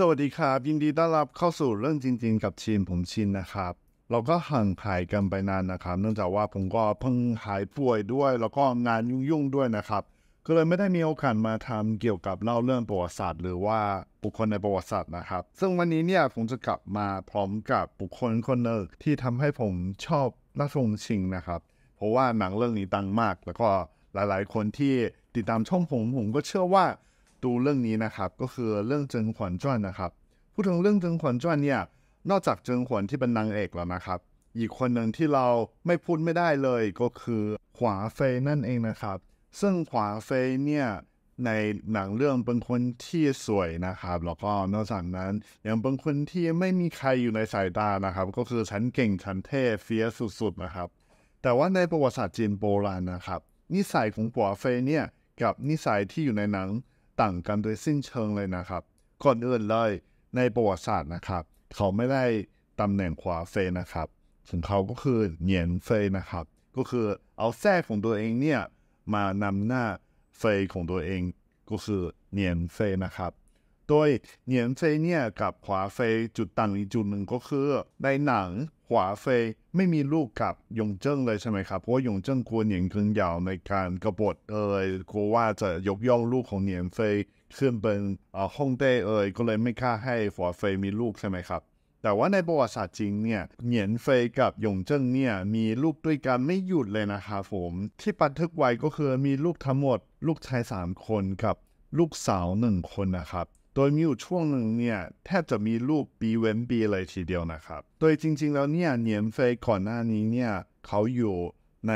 สวัสดีครับยินดีต้อนรับเข้าสู่เรื่องจริง ๆ กับชินผมชินนะครับ เราก็ห่างหายกันไปนานนะครับเนื่องจากว่าผมก็เพิ่งหายป่วยด้วย แล้วก็งานยุ่งๆด้วยนะครับ ก็เลยไม่ได้มีโอกาสมาทำเกี่ยวกับเล่าเรื่องประวัติศาสตร์หรือว่าบุคคลในประวัติศาสตร์นะครับ ซึ่งวันนี้เนี่ยผมจะกลับมาพร้อมกับบุคคลคนหนึ่งที่ทำให้ผมชอบักทรงชิงนะครับ เพราะว่าหนังเรื่องนี้ดังมาก แล้วก็หลายๆ คนที่ติดตามช่องผมผมก็เชื่อว่าดูเรื่องนี้นะครับก็คือเรื่องจิงขวัญจวนนะครับ พูดถึงเรื่องจิงขวัญจวนเนี่ยนอกจากจิงขวัญที่เป็นนางเอกแล้วนะครับ อีกคนหนึ่งที่เราไม่พูดไม่ได้เลยก็คือขวาเฟยนั่นเองนะครับ ซึ่งขวาเฟยเนี่ยในหนังเรื่องเป็นคนที่สวยนะครับแล้วก็นอกจากนั้นยังเป็นคนที่ไม่มีใครอยู่ในสายตานะครับ ก็คือฉันเก่งฉันเท่เฟียสุดๆนะครับ แต่ว่าในประวัติศาสตร์จีนโบราณนะครับ นิสัยของขววเฟยเนี่ยกับนิสัยที่อยู่ในหนังต่างกันโดยสิ้นเชิงเลยนะครับก่อนอื่นเลยในประวัติศาสตร์นะครับ เขาไม่ได้ตำแหน่งขวาเฟยนะครับของเขา ก็คือเหยียนเฟยนะครับ ก็คือเอาแทรกของตัวเองเนี่ยมานำหน้าเฟยของตัวเองก็คือเหยียนเฟยนะครับโดยเหนียนเฟยเนี่ยกับขวาเฟยจุดต่างอีกจุดหนึ่งก็คือ ในหนังขวาเฟยไม่มีลูกกับยงเจิ้งเลยใช่ไหมครับเพราะว่ายงเจิ้งควรเหนียนเคิงยาวในการกรบฏเอ่ยกลัวว่าจะยกย่องลูกของเหนียนเฟยขึ้นเป็นฮ่องเต้เอ่ยก็เลยไม่ค่าให้ขวาเฟยมีลูกใช่ไหมครับแต่ว่าในประวัติศาสตร์จริงเนี่ยเหนียนเฟยกับหยงเจิ้งเนี่ยมีลูกด้วยกันไม่หยุดเลยนะครับผมที่บันทึกไว้ก็คือมีลูกทั้งหมดลูกชายสามคนกับลูกสาวหนึ่งคนนะครับโดยมีอยู่ช่วงหนึ่งเนี่ยแทบจะมีรูปปีเว้นปีเลยทีเดียวนะครับ โดยจริงๆ แล้วเนี่ยเหนียนเฟยก่อนหน้านี้เนี่ยเขาอยู่ใน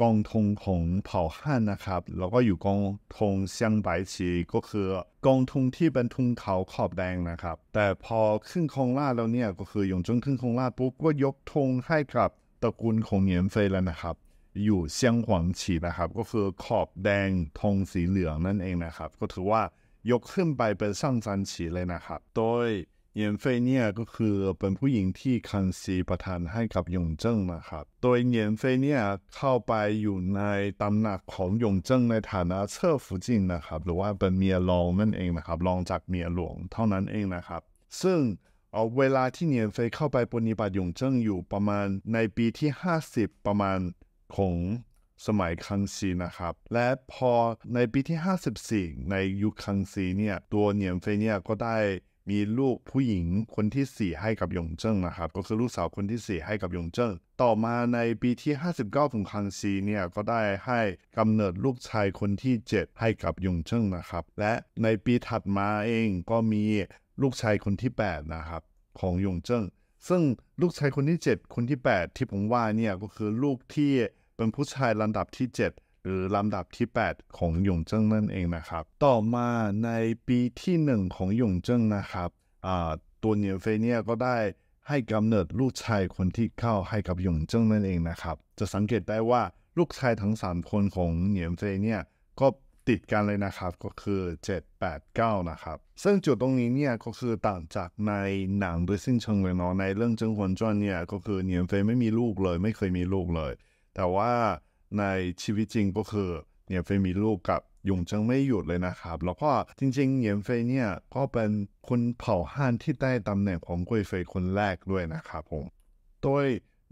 กองทงของเผ่าฮั่นนะครับแล้วก็อยู่กองทงเซียงไบฉีก็คือกองทงที่เป็นทงเขาขอบแดงนะครับ แต่พอขึ้นคองลาดแล้วเนี่ยก็คือหยงจงขึ้นคองลาดปุ๊บก็ยกทงให้กับตระกูลของเหนียนเฟยแล้วนะครับ อยู่เซียงหวังฉีนะครับ ก็คือขอบแดงทงสีเหลืองนั่นเองนะครับ ก็ถือว่ายกขึ้นไปเป็นร่างจันฉีเลยนะครับ โดยเยียนเฟยเนี่ยก็คือเป็นผู้หญิงที่คันซีประทานให้กับยงเจิ้งนะครับ โดยเยียนเฟยเนี่ยเข้าไปอยู่ในตำหนักของยงเจิ้งในฐานะเชอฟูจินนะครับหรือว่าเป็นเมียรองนั่นเองนะครับรองจากเมียหลวงเท่านั้นเองนะครับ ซึ่งเอาเวลาที่เยียนเฟยเข้าไปปฏิบัติยงเจิ้งอยู่ประมาณในปีที่ 50 ประมาณของสมัยคังซีนะครับ และพอในปีที่ 54 ในยุคคังซีเนี่ย ตัวเหนียนเฟยเนี่ยก็ได้มีลูกผู้หญิงคนที่4ให้กับหยงเจิ้งนะครับ ก็คือลูกสาวคนที่ 4 ให้กับหยงเจิ้ง ต่อมาในปีที่ 59ของคังซีเนี่ย ก็ได้ให้กำเนิดลูกชายคนที่ 7 ให้กับหยงเจิ้งนะครับ และในปีถัดมาเองก็มีลูกชายคนที่8นะครับของหยงเจิ้ง ซึ่งลูกชายคนที่ 7 คนที่ 8 ที่ผมว่าเนี่ยก็คือลูกที่เป็นผู้ชายลำดับที่ 7 หรือลำดับที่ 8 ของหยงเจิ้งนั่นเองนะครับ ต่อมาในปีที่ 1ของหยงเจิ้งนะครับตัวเนียเฟเนี่ยก็ได้ให้กำเนิดลูกชายคนที่เข้าให้กับหยงเจิ้งนั่นเองนะครับ จะสังเกตได้ว่าลูกชายทั้ง3คนของเหนียเฟเนี่ยก็ติดกันเลยนะครับก็คือ789นะครับซึ่งจุดตรงนี้เนี่ยก็คือต่างจากในหนังด้วยสิ้นเชิงเลยเนาะในเรื่องเจิงหวนจ้วนเนี่ยก็คือเหนียมเฟยไม่มีลูกเลยไม่เคยมีลูกเลยแต่ว่าในชีวิตจริงก็คือเหนียนเฟยมีลูกกับหยงเจิงไม่หยุดเลยนะครับแล้วก็จริง ๆเหนียนเฟยเนี่ยก็เป็นคนเผ่าฮั่นที่ได้ตำแหน่งของกุยเฟย คนแรกด้วยนะครับผมโดย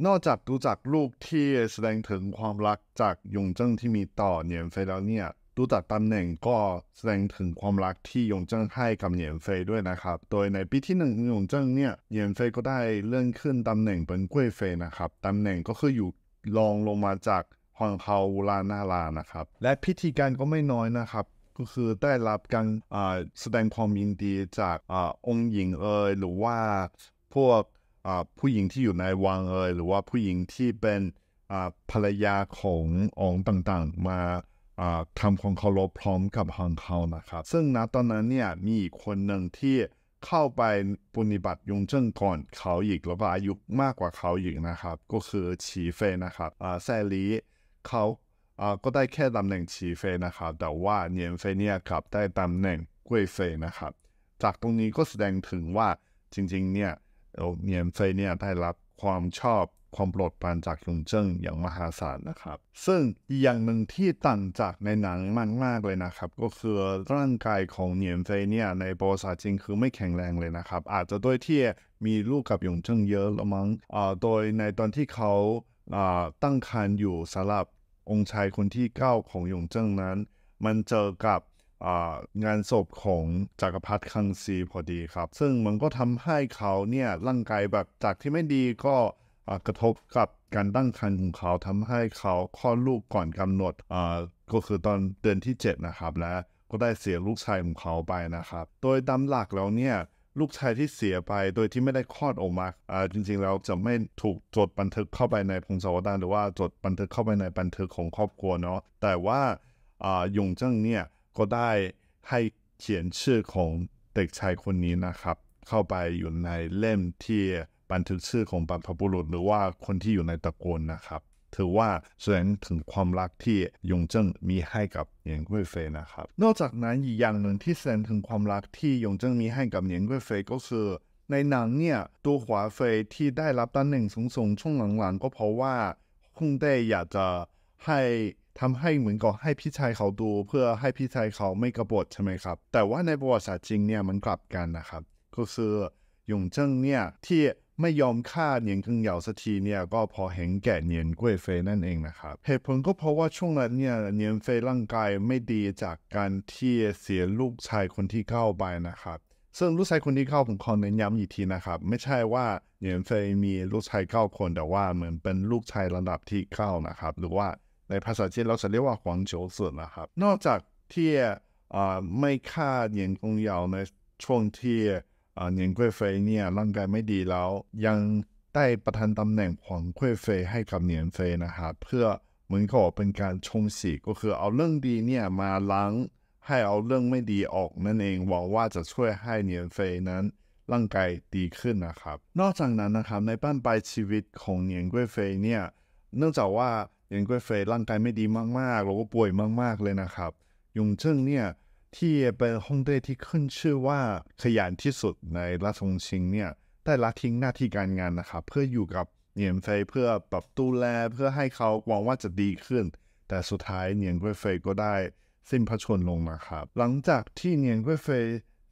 นอกจากดูจากลูกที่แสดงถึงความรักจากยงเจิงที่มีต่อเหนียนเฟยแล้วเนี่ยดูจากตำแหน่งก็แสดงถึงความรักที่ยงเจิงให้กับเหนียนเฟยด้วยนะครับโดยในปีที่หนึ่งยงเจิงเนี่ยเหนียนเฟยก็ได้เลื่อนขึ้นตำแหน่งเป็นกุ้ยเฟยนะครับตำแหน่งก็คืออยู่รองลงมาจากฮวางเฮาลานาลานะครับ และพิธีการก็ไม่น้อยนะครับ ก็คือได้รับการแสดงความยินดีจากอองค์หญิงเอ๋ยหรือว่าพวกผู้หญิงที่อยู่ในวังเอ๋ยหรือว่าผู้หญิงที่เป็นภรรยาขององค์ต่างๆ มาทำความเคารพพร้อมกับฮองเฮานะครับ ซึ่งณตอนนั้นเนี่ยมีคนหนึ่งที่เข้าไปปฏิบัติยงเจิ้งก่อนเขาอีกแล้วก็อายุมากกว่าเขาอีกนะครับก็คือฉีเฟยนะครับอ่าแซลีเขาอ่าก็ได้แค่ตำแหน่งฉีเฟยนะครับแต่ว่าเนียนเฟยเนี่ยครับได้ตำแหน่งกุ้ยเฟยนะครับจากตรงนี้ก็แสดงถึงว่าจริงๆเนี่ยเนียนเฟยเนี่ยได้รับความชอบความโปรดปรานจากลงเจิ้งอย่างมหาศาลนะครับ ซึ่งอย่างหนึ่งที่ต่างจากในหนังมันมากเลยนะครับ ก็คือร่างกายของเหนียนเฟยเนี่ยในประวัติศาสตร์จริงคือไม่แข็งแรงเลยนะครับอาจจะด้วยที่มีลูกกับหยงเจิ้งเยอะละมั้งอโดยในตอนที่เขาตั้งครรภ์อยู่สำหรับองค์ชายคนที่9ของหยงเจิ้งนั้น มันเจอกับงานศพของจักรพรรดิคังซีพอดีครับ ซึ่งมันก็ทำให้เขาเนี่ยร่างกายแบบจากที่ไม่ดีก็กระทบกับการตั้งครรภ์ของเขาทำให้เขาคลอดลูกก่อนกำหนดก็คือตอนเดือนที่7นะครับและก็ได้เสียลูกชายของเขาไปนะครับ โดยตามหลักแล้วเนี่ยลูกชายที่เสียไปโดยที่ไม่ได้คลอดออกมาจริงๆแล้วจะไม่ถูกจดบันทึกเข้าไปในพงศาวดารหรือว่าจดบันทึกเข้าไปในบันทึกของครอบครัวเนาะแต่ว่าหยงเจิ้งเนี่ยก็ได้ให้เขียนชื่อของเด็กชายคนนี้นะครับ เข้าไปอยู่ในเล่มที่บันทึกชื่อของบรรพบุรุษหรือว่าคนที่อยู่ในตระกูลนะครับ ถือว่าแสดงถึงความรักที่ยงเจิ้งมีให้กับเหนียงเว่ยเฟยนะครับ นอกจากนั้นอีกอย่างหนึ่งที่แสดงถึงความรักที่ยงเจิ้งมีให้กับเหนียงเว่ยเฟยก็คือ ในหนังเนี่ย ตัวขวาเฟยที่ได้รับตำแหน่งสูงๆ ช่วงหลัง ๆ ก็เพราะว่าคงได้อยากจะให้ทำให้เหมือนกับให้พี่ชายเขาดูเพื่อให้พี่ชายเขาไม่กระบฏใช่ไหมครับ แต่ว่าในประวัติศาสตร์จริงเนี่ยมันกลับกันนะครับก็คือยงเจิ้งเนี่ยที่ไม่ยอมฆ่าเนียนคึงเหยาสักทีเนี่ยก็พอเห็นแก่เนียนกุ้วยเฟยนั่นเองนะครับเหตุผลก็เพราะว่าช่วงนั้นเนี่ยเนียนเฟยร่างกายไม่ดีจากการที่เสียลูกชายคนที่เข้าไปนะครับ ซึ่งลูกชายคนที่เข้าผมขอเน้นย้ำอีกทีนะครับไม่ใช่ว่าเนียนเฟยมีลูกชายเก้าคนแต่ว่าเหมือนเป็นลูกชายระดับที่เข้านะครับหรือว่าในภาษาจีนเราจะเรียกว่าหวังโฉสุดนะครับ นอกจากที่ไม่ฆ่าเนียนคงยาวในช่วงที่啊年贵妃เนี่ยร่างกายไม่ดีแล้ว ยังได้ประทานตำแหน่งของ贵妃ให้กับเหนียนเฟยนะครับเพื่อเหมือนกับเป็นการชงสีก็คือเอาเรื่องดีเนี่ยมาล้างให้เอาเรื่องไม่ดีออกนั่นเองหวังว่าจะช่วยให้เหนียนเฟยนั้น ร่างกายดีขึ้นนะครับ นอกจากนั้นนะครับในบ้านปลายชีวิตของเหนียนกว่ยเฟยเนี่ยเนื่องจากว่าเหนียนกว่ยเฟยร่างกายไม่ดีมากๆแล้วก็ป่วยมากๆเลยนะครับยุงเชิงเนี่ยที่เป็นฮองเต้ที่ขึ้นชื่อว่าขยันที่สุดในราชวงศ์ชิงเนี่ย ได้ละทิ้งหน้าที่การงานนะครับเพื่ออยู่กับเนียนเฟยเพื่อปรับดูแลเพื่อให้เขาหวังว่าจะดีขึ้น แต่สุดท้ายเนียนเวยเฟยก็ได้สิ้นพระชนลงนะครับ หลังจากที่เนียนเวยเฟย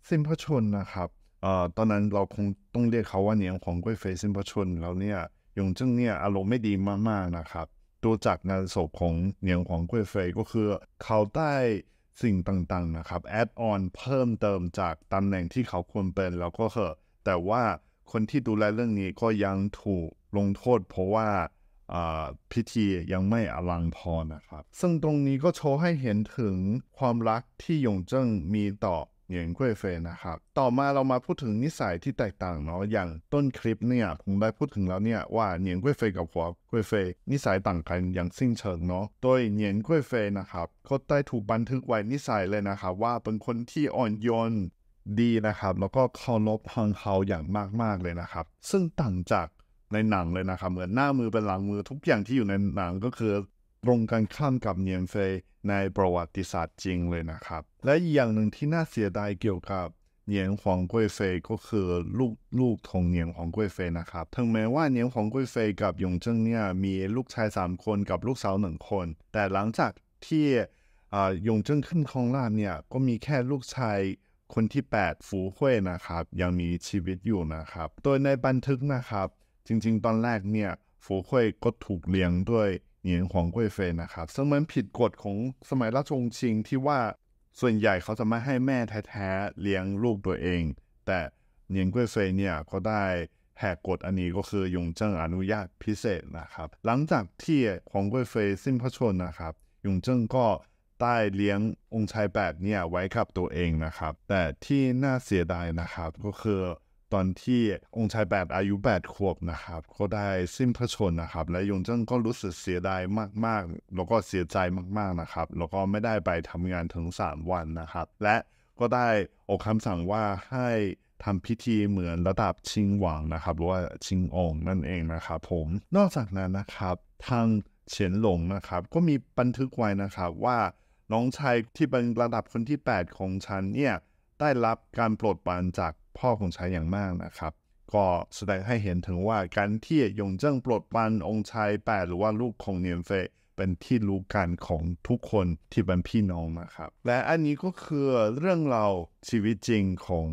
สิ้นพระชนนะครับเอ่อตอนนั้นเราคงต้องเรียกเขาว่าเนียนของเวยเฟยสิ้นพระชนแล้วเนี่ยยงจึงเนี่ยอารมณ์ไม่ดีมากๆนะครับ ตัวจากงานศพของเนียนของเวยเฟยก็คือเขาได้สิ่งต่างๆนะครับ แอดออนเพิ่มเติมจากตำแหน่งที่เขาควรเป็นแล้วก็เหอะแต่ว่าคนที่ดูแลเรื่องนี้ก็ยังถูกลงโทษ เพราะว่าพิธียังไม่อลังพอนะครับ ซึ่งตรงนี้ก็โชว์ให้เห็นถึงความรักที่ยงเจิ้งมีต่อเหยียนกุ้ยเฟยนะครับ ต่อมาเรามาพูดถึงนิสัยที่แตกต่างเนาะ อย่างต้นคลิปเนี่ยผมได้พูดถึงแล้วเนี่ยว่าเหยียนกุ้ยเฟยกับหัวกุ้ยเฟยนิสัยต่างกันอย่างสิ้นเชิงเนาะ โดยเหยียนกุ้ยเฟยนะครับเขาได้ถูกบันทึกไว้นิสัยเลยนะครับ ว่าเป็นคนที่อ่อนโยนดีนะครับ แล้วก็เคารพฮังเขาอย่างมากๆเลยนะครับ ซึ่งต่างจากในหนังเลยนะครับเหมือนหน้ามือเป็นหลังมือทุกอย่างที่อยู่ในหนังก็คือตรงกันข้ามกับเนียงเฟยในประวัติศาสตร์จริงเลยนะครับ และอีกอย่างหนึ่งที่น่าเสียดายเกี่ยวกับเนียงหองก้วยเฟยก็คือลูกลูกของเนียงหองก้วยเฟยนะครับ ถึงแม้ว่าเนียงหองก้วยเฟยกับหยงเจิ้งเนี่ยมีลูกชาย 3 คนกับลูกสาวหนึ่งคน แต่หลังจากที่หยงเจิ้งขึ้นครองราชเนี่ยก็มีแค่ลูกชายคนที่8ฝูเว่ยนะครับยังมีชีวิตอยู่นะครับ โดยในบันทึกนะครับจริงๆ ตอนแรกเนี่ยฝูเว่ยก็ถูกเลี้ยงด้วยเหนียนของกวยเฟยนะครับซึ่งมันผิดกฎของสมัยราชวงศ์ชิงที่ว่าส่วนใหญ่เขาจะไม่ให้แม่แท้ๆเลี้ยงลูกตัวเอง แต่เหนียนกวยเฟยเนี่ยก็ได้แหกกฎอันนี้ก็คือยงเจิ้งอนุญาตพิเศษนะครับ หลังจากที่ของกวยเฟยสิ้นพระชนนะครับยงเจิ้งก็ได้เลี้ยงองค์ชายแปดเนี่ยไว้กับตัวเองนะครับ แต่ที่น่าเสียดายนะครับก็คือตอนที่องค์ชายแปดอายุ8ขวบนะครับก็ได้สิ้นพระชนนะครับ และยงเจิ้งก็รู้สึกเสียดายมาก ๆ แล้วก็เสียใจมากๆนะครับ แล้วก็ไม่ได้ไปทำงานถึง 3 วันนะครับ และก็ได้ออกคำสั่งว่าให้ทำพิธีเหมือนระดับชิงหวังนะครับหรือว่าชิงองนั่นเองนะครับผมนอกจากนั้นนะครับ ทางเฉียนหลงนะครับ ก็มีบันทึกไว้นะครับว่าน้องชายที่เป็นระดับคนที่ 8 ของฉันเนี่ยได้รับการโปรดปรานจากพ่อของชายอย่างมากนะครับ ก็แสดงให้เห็นถึงว่าการที่ยงเจิ้งโปรดปรานองค์ชายแปดหรือว่าลูกของเนียนเฟยเป็นที่รู้กันของทุกคนที่เป็นพี่น้องนะครับ และอันนี้ก็คือเรื่องเราชีวิตจริงของ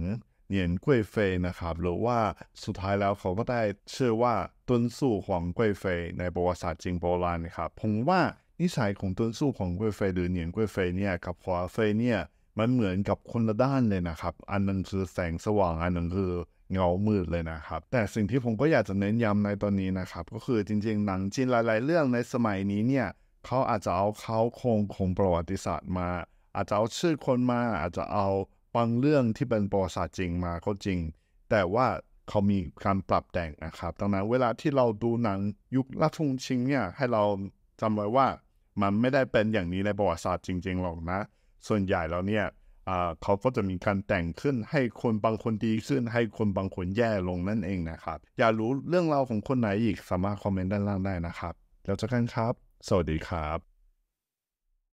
เนียนกวยเฟยนะครับหรือว่าสุดท้ายแล้วเขาก็ได้เชื่อว่าตุนสู่ของกวยเฟยในประวัติศาสตร์จริงโบราณนะครับผมว่านิสัยของตุนสู่ของกวยเฟยหรือเนียนกวยเฟยเนี่ยกับหัวเฟยเนี่ยมันเหมือนกับคนละด้านเลยนะครับ อันนึงคือแสงสว่างอันนึงคือเงามืดเลยนะครับ แต่สิ่งที่ผมก็อยากจะเน้นย้ำในตอนนี้นะครับ ก็คือจริงๆหนังจีนหลายๆเรื่องในสมัยนี้เนี่ยเขาอาจจะเอาเขาคงของประวัติศาสตร์มา อาจจะเอาชื่อคนมา อาจจะเอาบางเรื่องที่เป็นประวัติศาสตร์จริงมาก็จริง แต่ว่าเขามีการปรับแต่งนะครับดังนั้น เวลาที่เราดูหนังยุคลัทงชิงเนี่ย ให้เราจำไว้ว่ามันไม่ได้เป็นอย่างนี้ในประวัติศาสตร์จริง ๆหรอกนะส่วนใหญ่แล้วเนี่ย เขาก็จะมีการแต่งขึ้นให้คนบางคนดีขึ้น ให้คนบางคนแย่ลงนั่นเองนะครับ อยากรู้เรื่องราวของคนไหนอีกสามารถคอมเมนต์ด้านล่างได้นะครับ แล้วเจอกันครับ สวัสดีครับ